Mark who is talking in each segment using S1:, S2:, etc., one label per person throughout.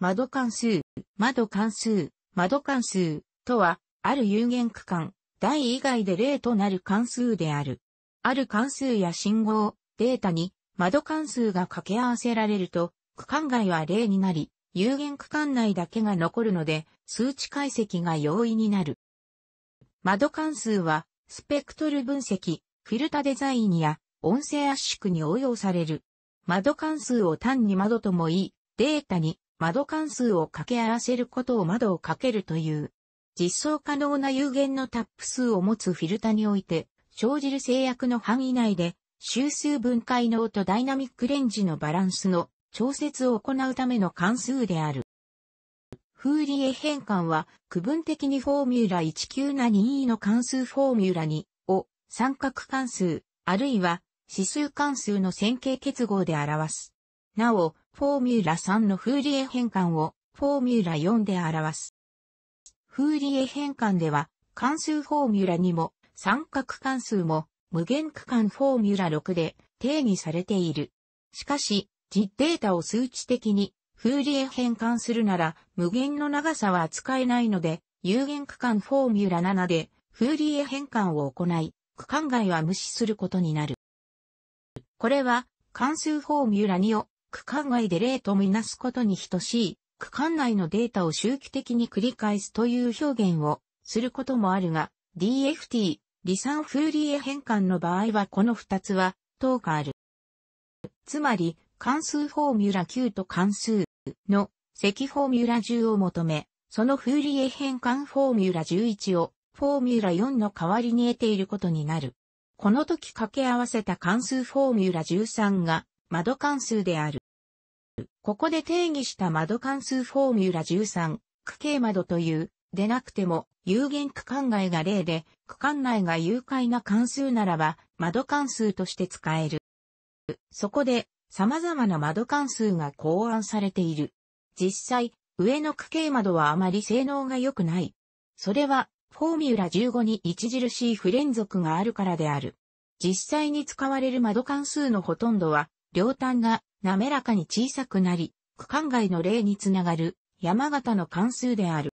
S1: 窓関数、窓関数、窓関数とは、ある有限区間、台以外で例となる関数である。ある関数や信号、データに窓関数が掛け合わせられると、区間外は例になり、有限区間内だけが残るので、数値解析が容易になる。窓関数は、スペクトル分析、フィルタデザインや音声圧縮に応用される。窓関数を単に窓ともいい、データに窓関数を掛け合わせることを窓をかけるという、実装可能な有限のタップ数を持つフィルタにおいて、生じる制約の範囲内で、周数分解能とダイナミックレンジのバランスの調節を行うための関数である。フーリエ変換は、区分的にフォーミュラ1 9 7 2意の関数フォーミュラ2を三角関数、あるいは指数関数の線形結合で表す。なお、フォーミュラ3のフーリエ変換をフォーミュラ4で表す。フーリエ変換では関数フォーミュラ2も三角関数も無限区間フォーミュラ6で定義されている。しかし、実データを数値的にフーリエ変換するなら無限の長さは扱えないので、有限区間フォーミュラ7でフーリエ変換を行い、区間外は無視することになる。これは関数フォーミュラ2を区間外で例とみなすことに等しい、区間内のデータを周期的に繰り返すという表現をすることもあるが、DFT、離散フーリエ変換の場合はこの2つは、等がある。つまり、関数フォーミュラ Q と関数の積フォーミュラ10を求め、そのフーリエ変換フォーミュラ11をフォーミュラ4の代わりに得ていることになる。この時掛け合わせた関数フォーミュラ13が窓関数である。ここで定義した窓関数フォーミュラ13、区形窓という、でなくても、有限区間外が例で、区間内が有害な関数ならば、窓関数として使える。そこで、様々な窓関数が考案されている。実際、上の区形窓はあまり性能が良くない。それは、フォーミュラ15に著しい不連続があるからである。実際に使われる窓関数のほとんどは、両端が滑らかに小さくなり、区間外の例につながる山形の関数である。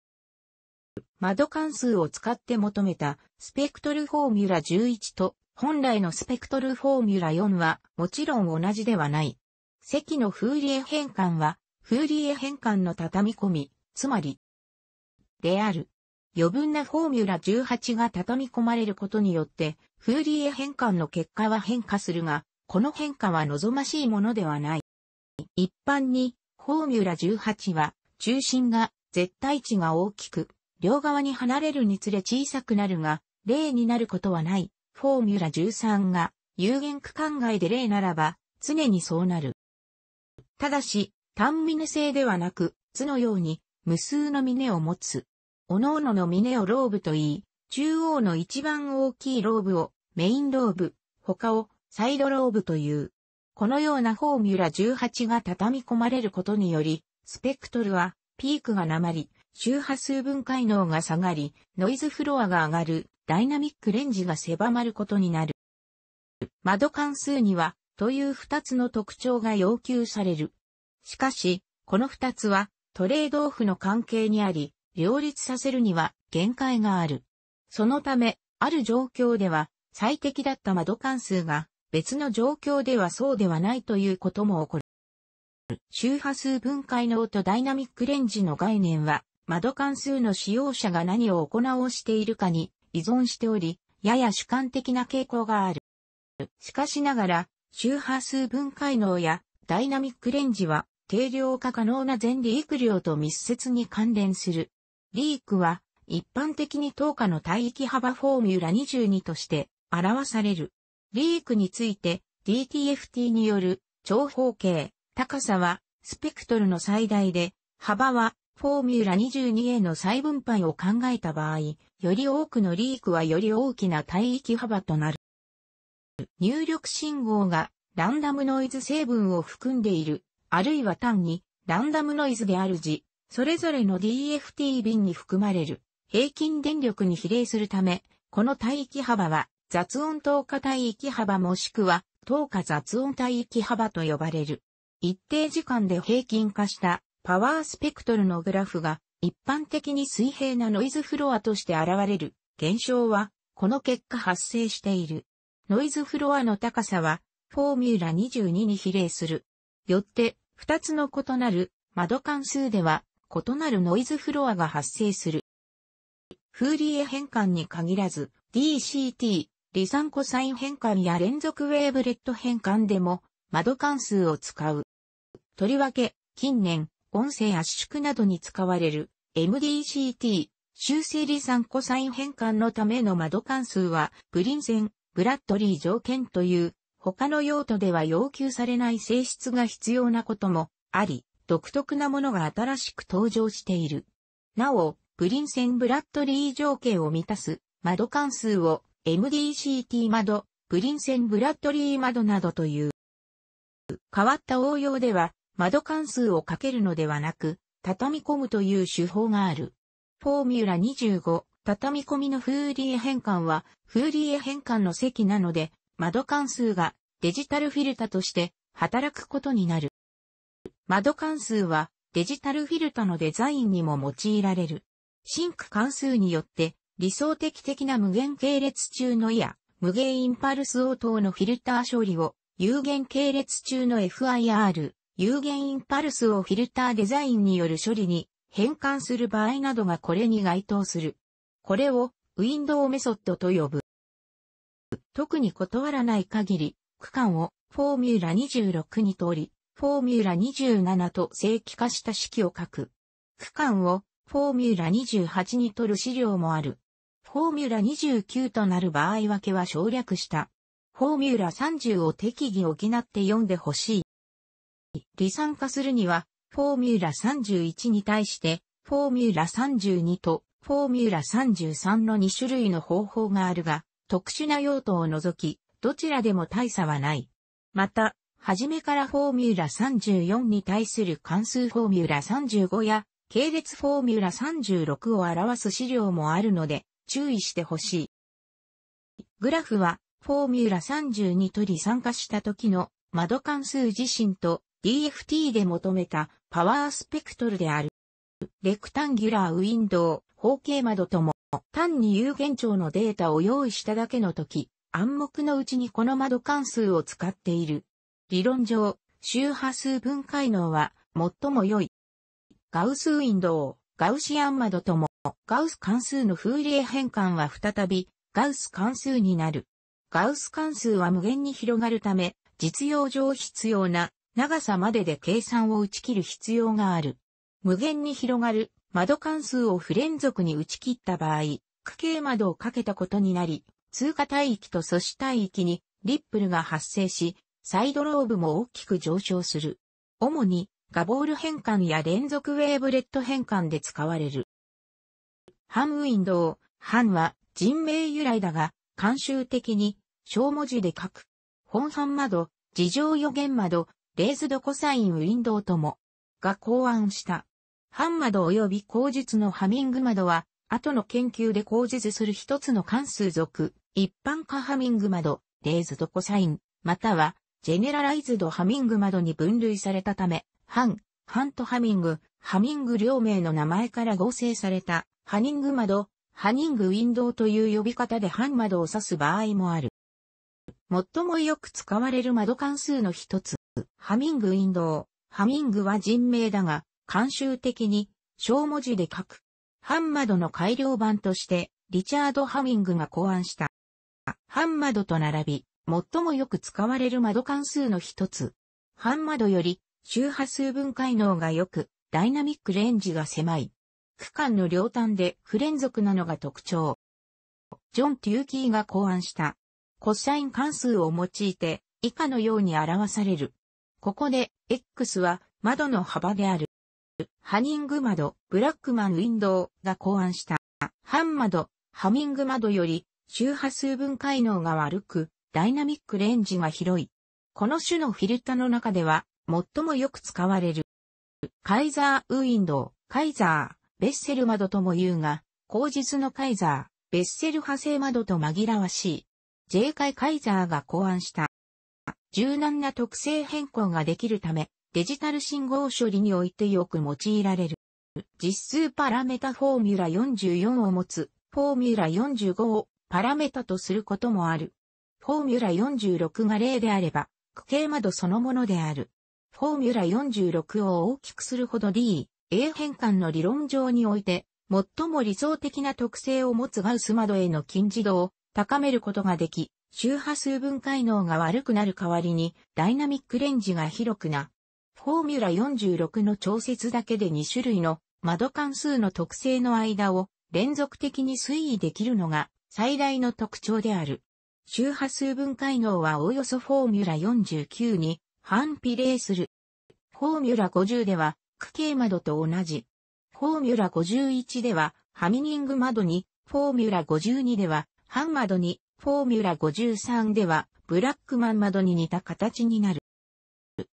S1: 窓関数を使って求めたスペクトルフォーミュラ11と本来のスペクトルフォーミュラ4はもちろん同じではない。積のフーリエ変換はフーリエ変換の畳み込み、つまり、である。余分なフォーミュラ18が畳み込まれることによって、フーリエ変換の結果は変化するが、この変化は望ましいものではない。一般に、フォーミュラ18は、中心が絶対値が大きく、両側に離れるにつれ小さくなるが、例になることはない。フォーミュラ13が、有限区間外で例ならば、常にそうなる。ただし、単峰性ではなく、図のように、無数の峰を持つ。各々の峰をローブと言い、中央の一番大きいローブをメインローブ、他をサイドローブという。このようなフォーミュラ18が畳み込まれることにより、スペクトルはピークがなまり、周波数分解能が下がり、ノイズフロアが上がる、ダイナミックレンジが狭まることになる。窓関数には、という二つの特徴が要求される。しかし、この二つはトレードオフの関係にあり、両立させるには限界がある。そのため、ある状況では最適だった窓関数が別の状況ではそうではないということも起こる。周波数分解のとダイナミックレンジの概念は、窓関数の使用者が何を行おうしているかに依存しており、やや主観的な傾向がある。しかしながら、周波数分解能やダイナミックレンジは定量化可能な全リーク量と密接に関連する。リークは一般的に等価の帯域幅フォーミュラ22として表される。リークについて DTFT による長方形、高さはスペクトルの最大で、幅はフォーミュラ 22A の再分配を考えた場合、より多くのリークはより大きな帯域幅となる。入力信号がランダムノイズ成分を含んでいる、あるいは単にランダムノイズである字、それぞれの DFT 瓶に含まれる平均電力に比例するため、この帯域幅は雑音等価帯域幅もしくは、等価雑音帯域幅と呼ばれる。一定時間で平均化したパワースペクトルのグラフが一般的に水平なノイズフロアとして現れる現象はこの結果発生している。ノイズフロアの高さはフォーミュラ22に比例する。よって2つの異なる窓関数では異なるノイズフロアが発生する。フーリエ変換に限らず DCT、離散コサイン変換や連続ウェーブレット変換でも、窓関数を使う。とりわけ、近年、音声圧縮などに使われる MDCT、修正離散コサイン変換のための窓関数は、プリンセン、ブラッドリー条件という、他の用途では要求されない性質が必要なこともあり、独特なものが新しく登場している。なお、プリンセンブラッドリー条件を満たす窓関数を MDCT 窓、プリンセン・ブラッドリー窓などという。変わった応用では、窓関数をかけるのではなく、畳み込むという手法がある。フォーミュラ25、畳み込みのフーリエ変換は、フーリエ変換の積なので、窓関数がデジタルフィルタとして働くことになる。窓関数はデジタルフィルタのデザインにも用いられる。シンク関数によって理想的的な無限系列中のや、無限インパルス応答のフィルター処理を、有限系列中の FIR、有限インパルスをフィルターデザインによる処理に変換する場合などがこれに該当する。これをウィンドウメソッドと呼ぶ。特に断らない限り、区間をフォーミュラ26に通り、フォーミュラ27と正規化した式を書く。区間をフォーミュラ28に取る資料もある。フォーミュラ29となる場合分けは省略した。フォーミュラ30を適宜補って読んでほしい。離散化するには、フォーミュラ31に対して、フォーミュラ32とフォーミュラ33の2種類の方法があるが、特殊な用途を除き、どちらでも大差はない。また、初めからフォーミュラ34に対する関数フォーミュラ35や、系列フォーミュラ36を表す資料もあるので、注意してほしい。グラフは、フォーミュラ30に取り参加した時の窓関数自身と DFT で求めたパワースペクトルである。レクタンギュラーウィンドウ、方形窓とも、単に有限長のデータを用意しただけの時、暗黙のうちにこの窓関数を使っている。理論上、周波数分解能は最も良い。ガウスウィンドウ、ガウシアン窓とも、ガウス関数のフーリエ変換は再びガウス関数になる。ガウス関数は無限に広がるため、実用上必要な長さまでで計算を打ち切る必要がある。無限に広がる窓関数を不連続に打ち切った場合、区形窓をかけたことになり、通過帯域と阻止帯域にリップルが発生し、サイドローブも大きく上昇する。主にガボール変換や連続ウェーブレット変換で使われる。ハムウィンドウ、ハンは人名由来だが、慣習的に小文字で書く。本版窓、事情予言窓、レーズドコサインウィンドウとも、が考案した。半窓及び口述のハミング窓は、後の研究で口述する一つの関数属、一般化ハミング窓、レーズドコサイン、または、ジェネラライズドハミング窓に分類されたため、半、半とハミング、ハミング両名の名前から合成されたハニング窓、ハニングウィンドウという呼び方で半窓を指す場合もある。最もよく使われる窓関数の一つ、ハミングウィンドウ。ハミングは人名だが、慣習的に小文字で書く。ハンマドの改良版として、リチャード・ハミングが考案した。ハンマドと並び、最もよく使われる窓関数の一つ。ハンマドより周波数分解能が良く、ダイナミックレンジが狭い。区間の両端で不連続なのが特徴。ジョン・テューキーが考案した、コッサイン関数を用いて、以下のように表される。ここで、X は窓の幅である。ハニング窓、ブラックマンウィンドウが考案した、ハン窓、ハミング窓より周波数分解能が悪く、ダイナミックレンジが広い。この種のフィルタの中では、最もよく使われる。カイザーウィンドウ、カイザー、ベッセル窓とも言うが、後日のカイザー、ベッセル派生窓と紛らわしい。J 界カイザーが考案した。柔軟な特性変更ができるため、デジタル信号処理においてよく用いられる。実数パラメタフォーミュラ44を持つ、フォーミュラ45をパラメタとすることもある。フォーミュラ46が例であれば、区形窓そのものである。フォーミュラ46を大きくするほど D、A 変換の理論上において、最も理想的な特性を持つガウス窓への近似度を高めることができ、周波数分解能が悪くなる代わりに、ダイナミックレンジが広くな。フォーミュラ46の調節だけで2種類の窓関数の特性の間を連続的に推移できるのが最大の特徴である。周波数分解能はおおよそフォーミュラ49に反比例する。フォーミュラ50では区形窓と同じ。フォーミュラ51では、ハミニング窓に、フォーミュラ52では、ハン窓に、フォーミュラ53では、ブラックマン窓に似た形になる。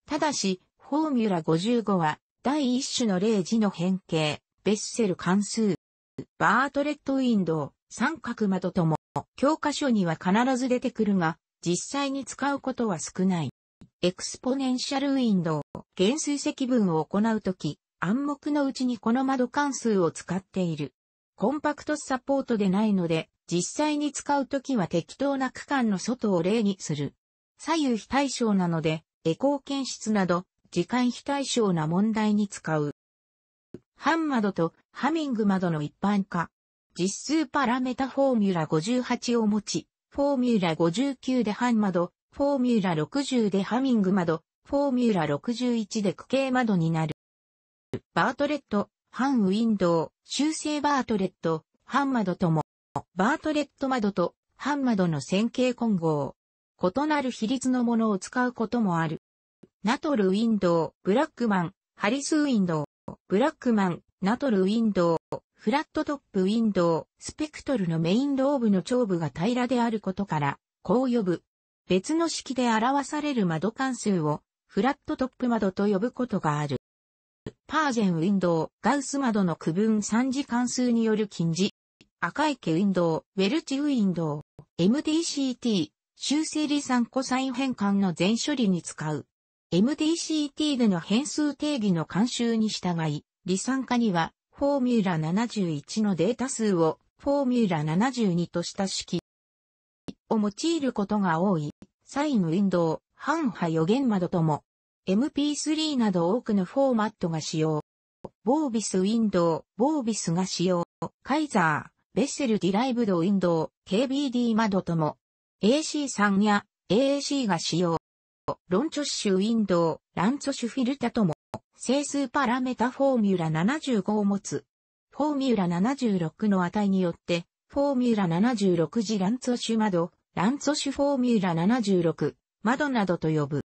S1: ただし、フォーミュラ55は、第一種の例字の変形、ベッセル関数、バートレットウィンドウ、三角窓とも、教科書には必ず出てくるが、実際に使うことは少ない。エクスポネンシャルウィンドウ、減衰積分を行うとき、暗黙のうちにこの窓関数を使っている。コンパクトサポートでないので、実際に使うときは適当な区間の外を例にする。左右非対称なので、エコー検出など、時間非対称な問題に使う。ハン窓とハミング窓の一般化。実数パラメタフォーミュラ58を持ち、フォーミュラ59でハン窓、フォーミュラ60でハミング窓、フォーミュラ61で区形窓になる。バートレット、半ウィンドウ、修正バートレット、半窓とも、バートレット窓と半窓の線形混合。異なる比率のものを使うこともある。ナトルウィンドウ、ブラックマン、ハリスウィンドウ、ブラックマン、ナトルウィンドウ、フラットトップウィンドウ、スペクトルのメインローブの頂部が平らであることから、こう呼ぶ。別の式で表される窓関数をフラットトップ窓と呼ぶことがある。パーゼンウィンドウ、ガウス窓の区分3次関数による近似、赤池ウィンドウ、ウェルチウィンドウ、MDCT、修正理算コサイン変換の全処理に使う。MDCT での変数定義の慣習に従い、理算化には、フォーミュラ71のデータ数を、フォーミュラ72とした式、を用いることが多い、サインウィンドウ、半波予言窓とも、MP3 など多くのフォーマットが使用。ボービスウィンドウ、ボービスが使用、カイザー、ベッセルディライブドウィンドウ、KBD 窓とも、AC3 や AAC が使用。ロンチョッシュウィンドウ、ランツォシュフィルタとも、整数パラメタフォーミュラ75を持つ。フォーミュラ76の値によって、フォーミュラ76時ランツォシュ窓、ランツォシュフォーミュラ76、窓などと呼ぶ。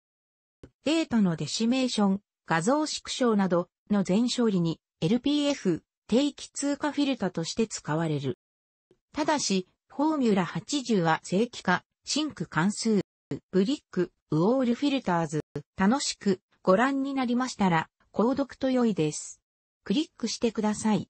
S1: データのデシメーション、画像縮小などの全処理に LPF、定期通過フィルタとして使われる。ただし、フォーミュラ80は正規化、シンク関数、ブリック、ウォールフィルターズ、楽しくご覧になりましたら、購読と良いです。クリックしてください。